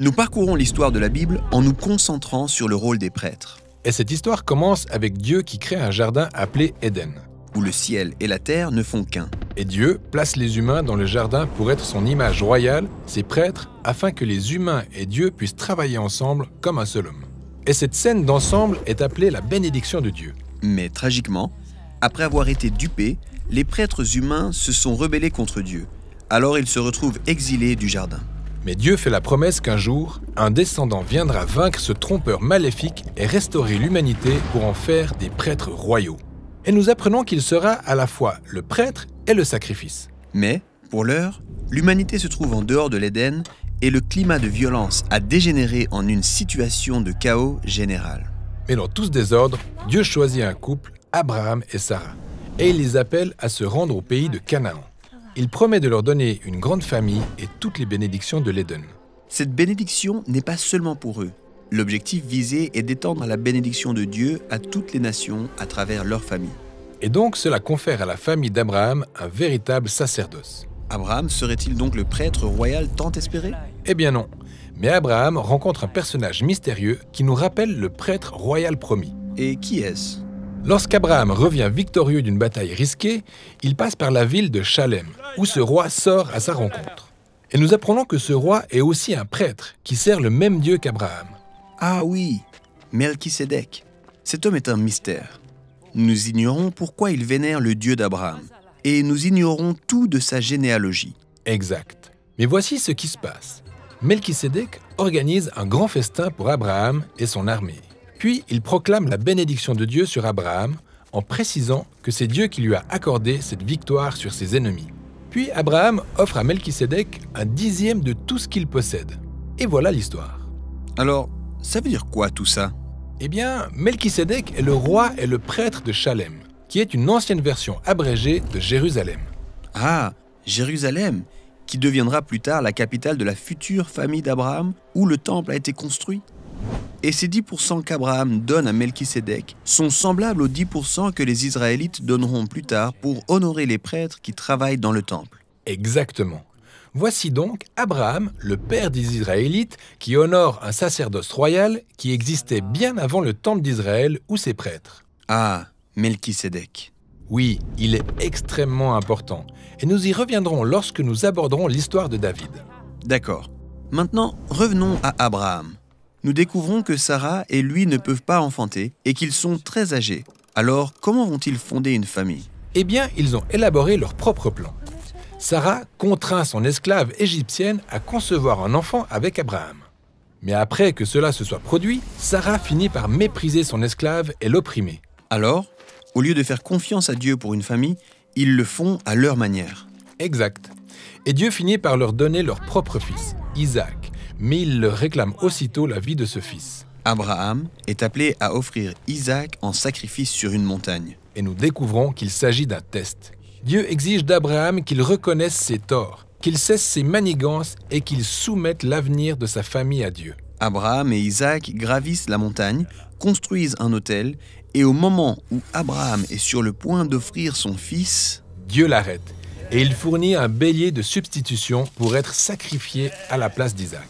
Nous parcourons l'histoire de la Bible en nous concentrant sur le rôle des prêtres. Et cette histoire commence avec Dieu qui crée un jardin appelé Éden. Où le ciel et la terre ne font qu'un. Et Dieu place les humains dans le jardin pour être son image royale, ses prêtres, afin que les humains et Dieu puissent travailler ensemble comme un seul homme. Et cette scène d'ensemble est appelée la bénédiction de Dieu. Mais tragiquement, après avoir été dupés, les prêtres humains se sont rebellés contre Dieu. Alors ils se retrouvent exilés du jardin. Mais Dieu fait la promesse qu'un jour, un descendant viendra vaincre ce trompeur maléfique et restaurer l'humanité pour en faire des prêtres royaux. Et nous apprenons qu'il sera à la fois le prêtre et le sacrifice. Mais, pour l'heure, l'humanité se trouve en dehors de l'Éden et le climat de violence a dégénéré en une situation de chaos général. Mais dans tout ce désordre, Dieu choisit un couple, Abraham et Sarah, et il les appelle à se rendre au pays de Canaan il promet de leur donner une grande famille et toutes les bénédictions de l'Eden. Cette bénédiction n'est pas seulement pour eux. L'objectif visé est d'étendre la bénédiction de Dieu à toutes les nations à travers leur famille. Et donc cela confère à la famille d'Abraham un véritable sacerdoce. Abraham serait-il donc le prêtre royal tant espéré Eh bien non. Mais Abraham rencontre un personnage mystérieux qui nous rappelle le prêtre royal promis. Et qui est-ce Lorsqu'Abraham revient victorieux d'une bataille risquée, il passe par la ville de Chalem, où ce roi sort à sa rencontre. Et nous apprenons que ce roi est aussi un prêtre qui sert le même Dieu qu'Abraham. Ah oui, Melchisedec. Cet homme est un mystère. Nous ignorons pourquoi il vénère le Dieu d'Abraham, et nous ignorons tout de sa généalogie. Exact. Mais voici ce qui se passe. Melchisedec organise un grand festin pour Abraham et son armée. Puis il proclame la bénédiction de Dieu sur Abraham en précisant que c'est Dieu qui lui a accordé cette victoire sur ses ennemis. Puis Abraham offre à Melchisédek un dixième de tout ce qu'il possède. Et voilà l'histoire. Alors, ça veut dire quoi tout ça Eh bien, Melchisédek est le roi et le prêtre de Chalem, qui est une ancienne version abrégée de Jérusalem. Ah, Jérusalem, qui deviendra plus tard la capitale de la future famille d'Abraham, où le temple a été construit et ces 10% qu'Abraham donne à Melchisedec sont semblables aux 10% que les Israélites donneront plus tard pour honorer les prêtres qui travaillent dans le temple. Exactement. Voici donc Abraham, le père des Israélites, qui honore un sacerdoce royal qui existait bien avant le temple d'Israël ou ses prêtres. Ah, Melchisédek. Oui, il est extrêmement important. Et nous y reviendrons lorsque nous aborderons l'histoire de David. D'accord. Maintenant, revenons à Abraham nous découvrons que Sarah et lui ne peuvent pas enfanter et qu'ils sont très âgés. Alors, comment vont-ils fonder une famille Eh bien, ils ont élaboré leur propre plan. Sarah contraint son esclave égyptienne à concevoir un enfant avec Abraham. Mais après que cela se soit produit, Sarah finit par mépriser son esclave et l'opprimer. Alors, au lieu de faire confiance à Dieu pour une famille, ils le font à leur manière. Exact. Et Dieu finit par leur donner leur propre fils, Isaac mais il réclame aussitôt la vie de ce fils. Abraham est appelé à offrir Isaac en sacrifice sur une montagne. Et nous découvrons qu'il s'agit d'un test. Dieu exige d'Abraham qu'il reconnaisse ses torts, qu'il cesse ses manigances et qu'il soumette l'avenir de sa famille à Dieu. Abraham et Isaac gravissent la montagne, construisent un autel, et au moment où Abraham est sur le point d'offrir son fils, Dieu l'arrête, et il fournit un bélier de substitution pour être sacrifié à la place d'Isaac.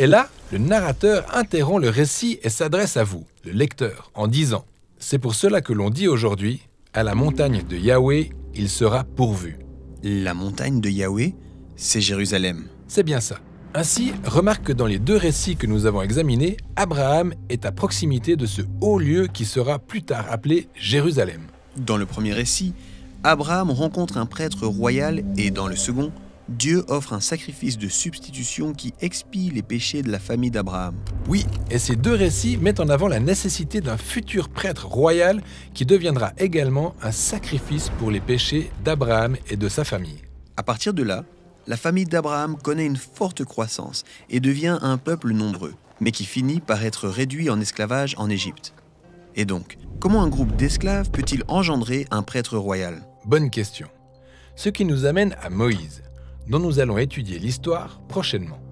Et là, le narrateur interrompt le récit et s'adresse à vous, le lecteur, en disant C'est pour cela que l'on dit aujourd'hui À la montagne de Yahweh, il sera pourvu. La montagne de Yahweh, c'est Jérusalem. C'est bien ça. Ainsi, remarque que dans les deux récits que nous avons examinés, Abraham est à proximité de ce haut lieu qui sera plus tard appelé Jérusalem. Dans le premier récit, Abraham rencontre un prêtre royal et dans le second, Dieu offre un sacrifice de substitution qui expie les péchés de la famille d'Abraham. Oui, et ces deux récits mettent en avant la nécessité d'un futur prêtre royal qui deviendra également un sacrifice pour les péchés d'Abraham et de sa famille. À partir de là, la famille d'Abraham connaît une forte croissance et devient un peuple nombreux, mais qui finit par être réduit en esclavage en Égypte. Et donc, comment un groupe d'esclaves peut-il engendrer un prêtre royal Bonne question. Ce qui nous amène à Moïse dont nous allons étudier l'histoire prochainement.